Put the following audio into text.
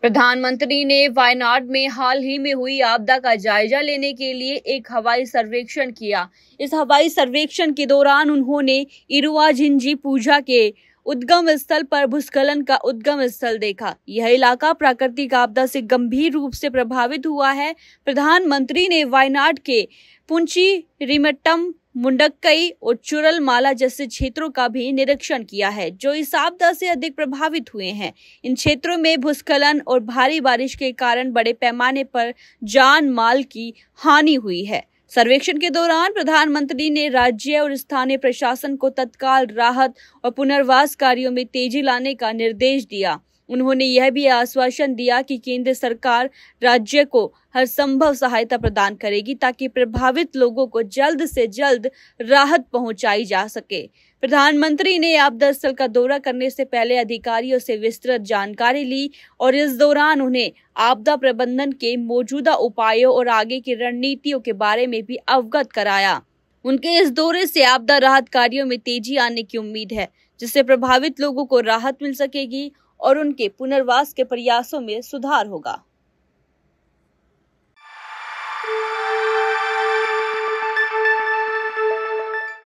प्रधानमंत्री ने वायनाड में हाल ही में हुई आपदा का जायजा लेने के लिए एक हवाई सर्वेक्षण किया इस हवाई सर्वेक्षण के दौरान उन्होंने इरुआ झिंझी पूजा के उद्गम स्थल पर भूस्खलन का उद्गम स्थल देखा यह इलाका प्राकृतिक आपदा से गंभीर रूप से प्रभावित हुआ है प्रधानमंत्री ने वायनाड के पुंची रिमट्टम मुंडक्कई और चुरल माला जैसे क्षेत्रों का भी निरीक्षण किया है जो इस आपदा से अधिक प्रभावित हुए हैं इन क्षेत्रों में भूस्खलन और भारी बारिश के कारण बड़े पैमाने पर जान माल की हानि हुई है सर्वेक्षण के दौरान प्रधानमंत्री ने राज्य और स्थानीय प्रशासन को तत्काल राहत और पुनर्वास कार्यों में तेजी लाने का निर्देश दिया उन्होंने यह भी आश्वासन दिया कि केंद्र सरकार राज्य को हर संभव सहायता प्रदान करेगी ताकि प्रभावित लोगों को जल्द से जल्द राहत पहुंचाई जा सके प्रधानमंत्री ने आपदा स्थल का दौरा करने से पहले अधिकारियों से विस्तृत जानकारी ली और इस दौरान उन्हें आपदा प्रबंधन के मौजूदा उपायों और आगे की रणनीतियों के बारे में भी अवगत कराया उनके इस दौरे से आपदा राहत कार्यों में तेजी आने की उम्मीद है जिससे प्रभावित लोगों को राहत मिल सकेगी और उनके पुनर्वास के प्रयासों में सुधार होगा